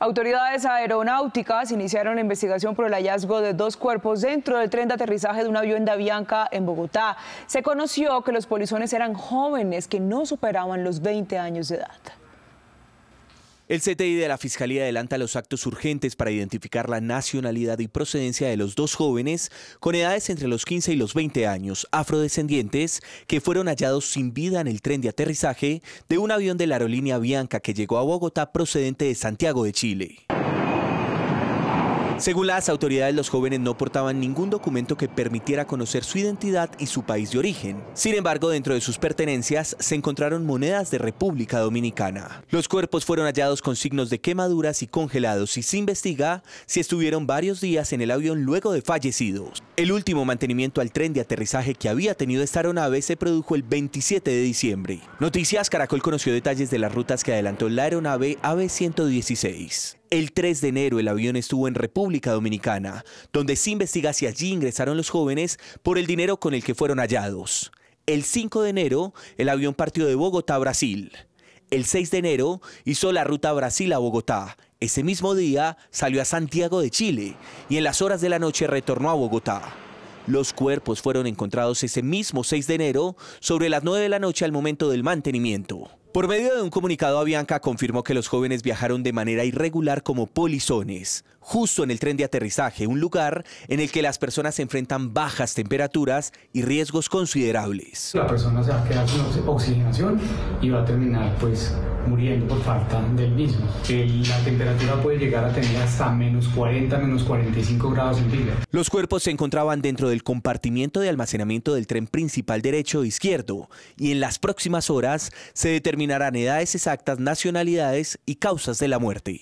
Autoridades aeronáuticas iniciaron la investigación por el hallazgo de dos cuerpos dentro del tren de aterrizaje de una avión de en Bogotá. Se conoció que los polizones eran jóvenes que no superaban los 20 años de edad. El CTI de la Fiscalía adelanta los actos urgentes para identificar la nacionalidad y procedencia de los dos jóvenes con edades entre los 15 y los 20 años, afrodescendientes, que fueron hallados sin vida en el tren de aterrizaje de un avión de la aerolínea Bianca que llegó a Bogotá procedente de Santiago de Chile. Según las autoridades, los jóvenes no portaban ningún documento que permitiera conocer su identidad y su país de origen. Sin embargo, dentro de sus pertenencias se encontraron monedas de República Dominicana. Los cuerpos fueron hallados con signos de quemaduras y congelados y se investiga si estuvieron varios días en el avión luego de fallecidos. El último mantenimiento al tren de aterrizaje que había tenido esta aeronave se produjo el 27 de diciembre. Noticias Caracol conoció detalles de las rutas que adelantó la aeronave AB-116. El 3 de enero el avión estuvo en República Dominicana, donde se investiga si allí ingresaron los jóvenes por el dinero con el que fueron hallados. El 5 de enero el avión partió de Bogotá a Brasil. El 6 de enero hizo la ruta Brasil a Bogotá. Ese mismo día salió a Santiago de Chile y en las horas de la noche retornó a Bogotá. Los cuerpos fueron encontrados ese mismo 6 de enero sobre las 9 de la noche al momento del mantenimiento. Por medio de un comunicado, Avianca confirmó que los jóvenes viajaron de manera irregular como polizones, justo en el tren de aterrizaje, un lugar en el que las personas se enfrentan bajas temperaturas y riesgos considerables. La persona se va a quedar sin oxigenación y va a terminar pues muriendo por falta del mismo. La temperatura puede llegar a tener hasta menos 40, menos 45 grados centígrados. Los cuerpos se encontraban dentro del compartimiento de almacenamiento del tren principal derecho e izquierdo y en las próximas horas se determinó determinarán edades exactas, nacionalidades y causas de la muerte.